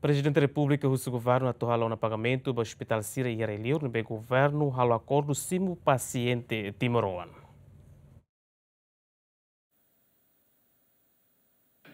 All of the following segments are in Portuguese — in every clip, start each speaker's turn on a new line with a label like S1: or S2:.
S1: Presidente da República, o governo atual no pagamento do Hospital Sira e no bem governo, ao acordo simo paciente Timoroan.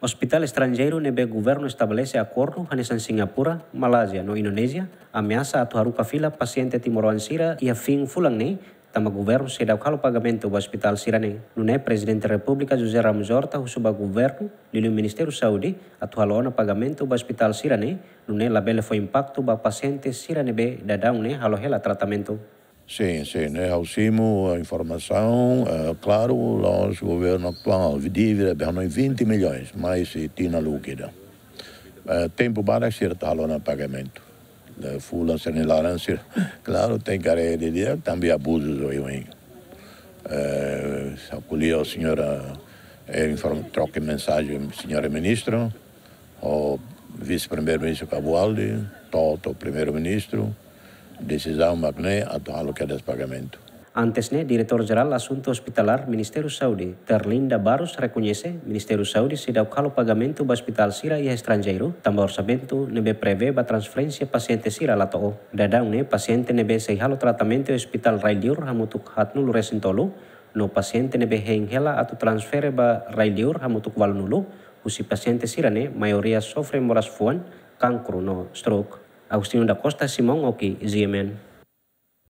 S2: Hospital estrangeiro nebe governo estabelece acordo hanes em Singapura, Malásia, no Indonésia, ameaça a o fila paciente Timoroan Sira e afim fulang tama governo dá o pagamento do hospital sirani nune presidente da república José Ramos Horta suba governo lilo ministério saúde o pagamento do hospital sirani nune labele foi impacto ba paciente sirani be dadang ne né? halohela tratamento
S3: Sim, sim, né? Alcimo, a informação, é, claro, nós, governo atual, dívida, bem, 20 milhões, mas tinha lucro. Né? É, tempo para ser lo no pagamento fulan señalaranse. Claro, tem careia de dia, também abusos aí, hein? É, acolhi a senhora, eu troquei mensagem, senhora ministra, o vice-primeiro-ministro Cabualdi, todo o primeiro-ministro, decisão Magné, atual
S2: que é despagamento. Antes Direktur Jeral Asunto Hospitalar Ministério Saudi, Terlinda Barus, reconhece Ministério Saudi se dá pagamento ba hospital Sira ia e estrangeiro, também orçamento nebe preve ba transferência paciente Sira lato'o. Dadang ne, paciente nebe sehalo tratamento hospital Railiur hamutuk hatnulu resintolu, no paciente nebe henghela atau transfere ba Railiur hamutuk walnulu, usi paciente Sira ne, mayoria sofre moras fuan, no stroke. Agustino da Costa Simon Oki, Ziemen.